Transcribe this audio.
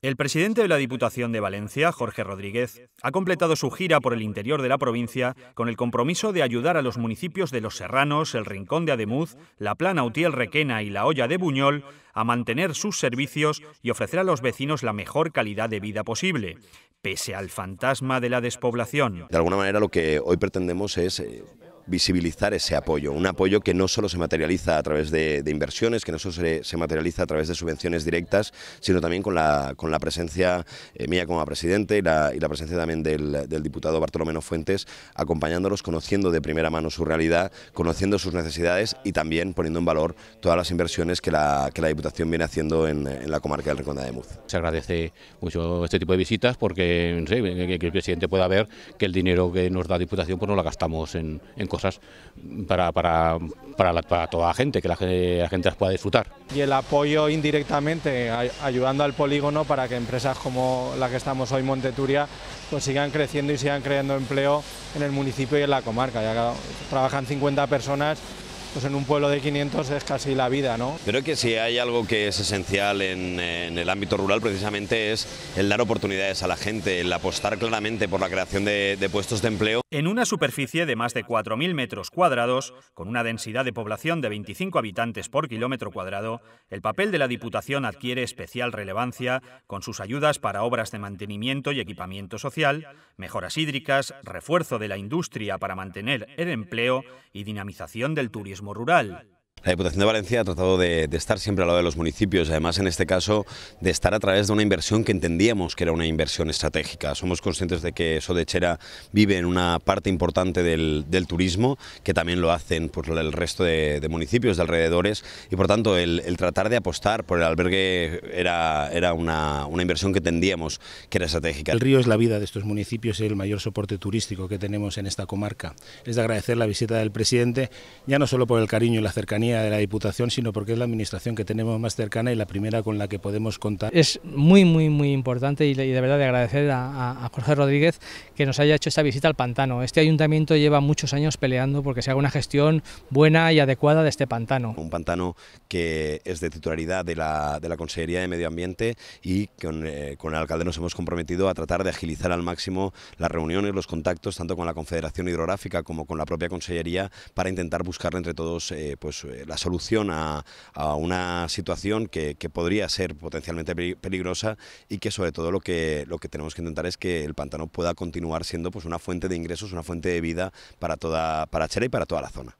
El presidente de la Diputación de Valencia, Jorge Rodríguez, ha completado su gira por el interior de la provincia con el compromiso de ayudar a los municipios de Los Serranos, el Rincón de Ademuz, La Plana Utiel Requena y La Hoya de Buñol a mantener sus servicios y ofrecer a los vecinos la mejor calidad de vida posible, pese al fantasma de la despoblación. De alguna manera lo que hoy pretendemos es eh, visibilizar ese apoyo, un apoyo que no solo se materializa a través de, inversiones, que no solo se, materializa a través de subvenciones directas, sino también con la, con la presencia eh, mía como presidente y la, y la presencia también del, del, diputado Bartolomé Fuentes, acompañándolos, conociendo de primera mano su realidad, conociendo sus necesidades y también poniendo en valor todas las inversiones que la, que la Diputación viene haciendo en, la comarca del Rincón de Muz. Se agradece mucho este tipo de visitas porque el presidente pueda ver que el dinero que nos da Diputación pues no lo gastamos en, en para, toda la gente, que la, la, gente las pueda disfrutar. Y el apoyo indirectamente, ayudando al polígono para que empresas como la que estamos hoy, Monteturia, pues sigan creciendo y sigan creando empleo en el municipio y en la comarca. Ya trabajan 50 personas pues en un pueblo de 500 es casi la vida, ¿no? Creo que si hay algo que es esencial en, el ámbito rural precisamente es el dar oportunidades a la gente, el apostar claramente por la creación de puestos de empleo. En una superficie de más de 4.000 metros cuadrados, con una densidad de población de 25 habitantes por kilómetro cuadrado, el papel de la Diputación adquiere especial relevancia con sus ayudas para obras de mantenimiento y equipamiento social, mejoras hídricas, refuerzo de la industria para mantener el empleo y dinamización del turismo rural. La Diputación de Valencia ha tratado de, estar siempre al lado de los municipios, además en este caso de estar a través de una inversión que entendíamos que era una inversión estratégica. Somos conscientes de que Sodechera vive en una parte importante del, turismo, que también lo hacen por pues, el resto de, municipios, de alrededores, y por tanto el, tratar de apostar por el albergue era, era una, una, inversión que entendíamos que era estratégica. El río es la vida de estos municipios y el mayor soporte turístico que tenemos en esta comarca. Es de agradecer la visita del presidente, ya no solo por el cariño y la cercanía, de la Diputación, sino porque es la administración que tenemos más cercana y la primera con la que podemos contar. Es muy, muy, muy importante y de verdad de agradecer a, Jorge Rodríguez que nos haya hecho esta visita al pantano. Este ayuntamiento lleva muchos años peleando porque se haga una gestión buena y adecuada de este pantano. Un pantano que es de titularidad de la, de Consejería de Medio Ambiente y eh, con, el alcalde nos hemos comprometido a tratar de agilizar al máximo las reuniones, los contactos, tanto con la Confederación Hidrográfica como con la propia Consellería, para intentar buscarle entre todos eh, pues, eh, eh, la solución a, una situación que, podría ser potencialmente peligrosa y que sobre todo lo que, lo que tenemos que intentar es que el pantano pueda continuar siendo pues, una fuente de ingresos, una fuente de vida para, toda, para Chera y para toda la zona.